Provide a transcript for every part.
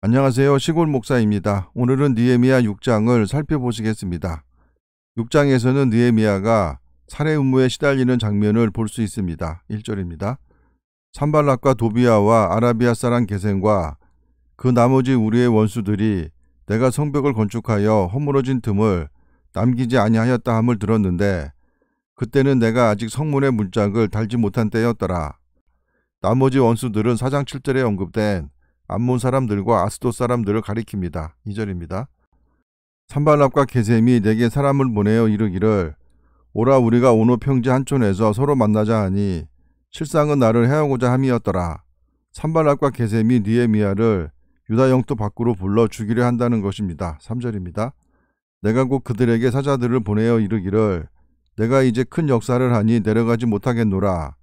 안녕하세요. 시골 목사입니다. 오늘은 니에미아 6장을 살펴보시겠습니다. 6장에서는 니에미아가 살해 음모에 시달리는 장면을 볼 수 있습니다. 1절입니다. 산발락과 도비아와 아라비아 사람 계생과그 나머지 우리의 원수들이 내가 성벽을 건축하여 허물어진 틈을 남기지 아니하였다 함을 들었는데 그때는 내가 아직 성문의 문짝을 달지 못한 때였더라. 나머지 원수들은 사장 7절에 언급된 암몬 사람들과 아스도 사람들을 가리킵니다. 2절입니다. 산발랍과 게셈이 내게 사람을 보내어 이르기를 오라 우리가 오노 평지 한촌에서 서로 만나자 하니 실상은 나를 해하고자 함이었더라. 산발랍과 게셈이 니에미아를 유다 영토 밖으로 불러 죽이려 한다는 것입니다. 3절입니다. 내가 곧 그들에게 사자들을 보내어 이르기를 내가 이제 큰 역사를 하니 내려가지 못하겠노라.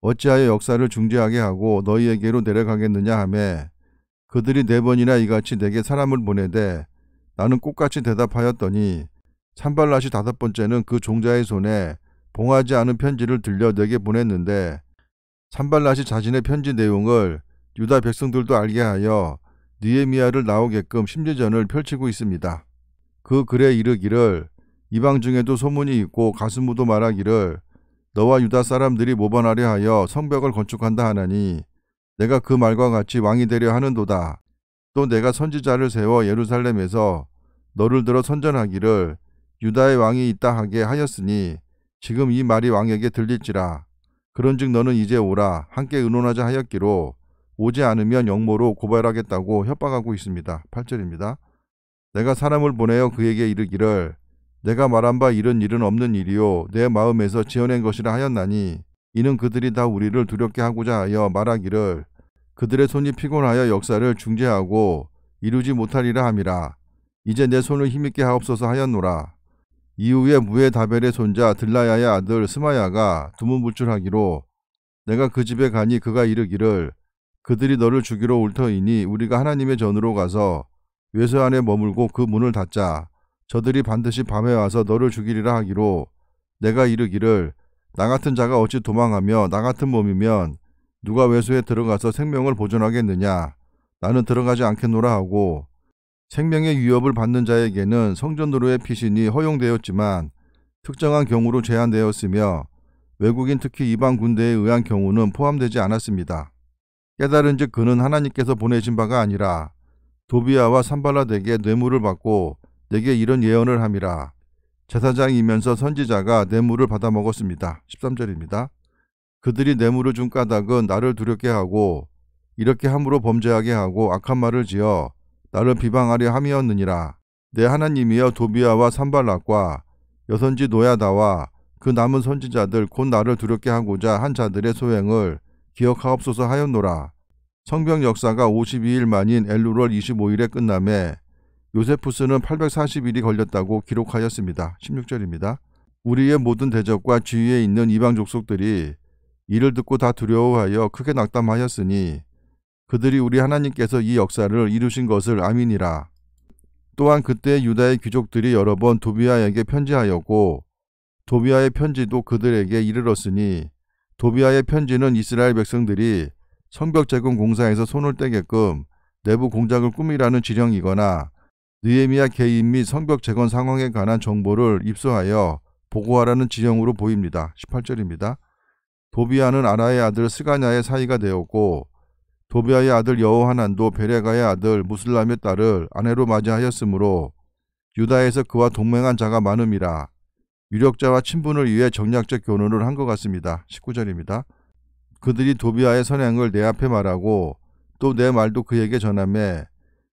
어찌하여 역사를 중재하게 하고 너희에게로 내려가겠느냐 하며 그들이 네 번이나 이같이 내게 사람을 보내되 나는 똑같이 대답하였더니 찬발라시 다섯 번째는 그 종자의 손에 봉하지 않은 편지를 들려 내게 보냈는데 찬발라시 자신의 편지 내용을 유다 백성들도 알게 하여 니에미아를 나오게끔 심리전을 펼치고 있습니다. 그 글에 이르기를 이방 중에도 소문이 있고 가슴무도 말하기를 너와 유다 사람들이 모반하려 하여 성벽을 건축한다 하나니 내가 그 말과 같이 왕이 되려 하는도다. 또 내가 선지자를 세워 예루살렘에서 너를 들어 선전하기를 유다의 왕이 있다 하게 하였으니 지금 이 말이 왕에게 들릴지라. 그런즉 너는 이제 오라 함께 의논하자 하였기로 오지 않으면 영모로 고발하겠다고 협박하고 있습니다. 8절입니다. 내가 사람을 보내어 그에게 이르기를 내가 말한 바 이런 일은 없는 일이요 내 마음에서 지어낸 것이라 하였나니 이는 그들이 다 우리를 두렵게 하고자 하여 말하기를 그들의 손이 피곤하여 역사를 중재하고 이루지 못하리라 함이라. 이제 내 손을 힘있게 하옵소서 하였노라. 이후에 무에 다벨의 손자 들라야의 아들 스마야가 두문불출하기로 내가 그 집에 가니 그가 이르기를 그들이 너를 죽이러 울터이니 우리가 하나님의 전으로 가서 외소 안에 머물고 그 문을 닫자 저들이 반드시 밤에 와서 너를 죽이리라 하기로 내가 이르기를 나 같은 자가 어찌 도망하며 나 같은 몸이면 누가 외소에 들어가서 생명을 보존하겠느냐 나는 들어가지 않겠노라 하고 생명의 위협을 받는 자에게는 성전으로의 피신이 허용되었지만 특정한 경우로 제한되었으며 외국인 특히 이방 군대에 의한 경우는 포함되지 않았습니다. 깨달은 즉 그는 하나님께서 보내신 바가 아니라 도비아와 산발라에게 뇌물을 받고 내게 이런 예언을 함이라 제사장이면서 선지자가 뇌물을 받아먹었습니다. 13절입니다. 그들이 뇌물을 준 까닭은 나를 두렵게 하고 이렇게 함으로 범죄하게 하고 악한 말을 지어 나를 비방하려 함이었느니라. 내 하나님이여 도비아와 산발락과 여선지 노야다와 그 남은 선지자들 곧 나를 두렵게 하고자 한 자들의 소행을 기억하옵소서 하였노라. 성병 역사가 52일 만인 엘루럴 25일에 끝남에 요세프스는 840일이 걸렸다고 기록하였습니다. 16절입니다. 우리의 모든 대적과 주위에 있는 이방 족속들이 이를 듣고 다 두려워하여 크게 낙담하였으니 그들이 우리 하나님께서 이 역사를 이루신 것을 아민이라. 또한 그때 유다의 귀족들이 여러 번 도비아에게 편지하였고 도비아의 편지도 그들에게 이르렀으니 도비아의 편지는 이스라엘 백성들이 성벽 제공 공사에서 손을 떼게끔 내부 공작을 꾸미라는 지령이거나 느에미아 개인 및 성벽 재건 상황에 관한 정보를 입수하여 보고하라는 지령으로 보입니다. 18절입니다. 도비아는 아라의 아들 스가냐의 사이가 되었고 도비아의 아들 여호하난도 베레가의 아들 무슬람의 딸을 아내로 맞이하였으므로 유다에서 그와 동맹한 자가 많음이라 유력자와 친분을 위해 정략적 교훈을 한 것 같습니다. 19절입니다. 그들이 도비아의 선행을 내 앞에 말하고 또 내 말도 그에게 전함에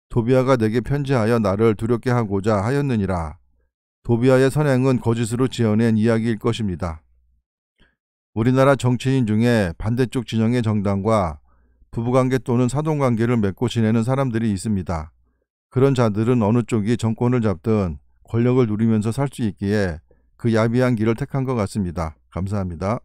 도비아가 내게 편지하여 나를 두렵게 하고자 하였느니라. 도비아의 선행은 거짓으로 지어낸 이야기일 것입니다. 우리나라 정치인 중에 반대쪽 진영의 정당과 부부관계 또는 사동관계를 맺고 지내는 사람들이 있습니다. 그런 자들은 어느 쪽이 정권을 잡든 권력을 누리면서 살 수 있기에 그 야비한 길을 택한 것 같습니다. 감사합니다.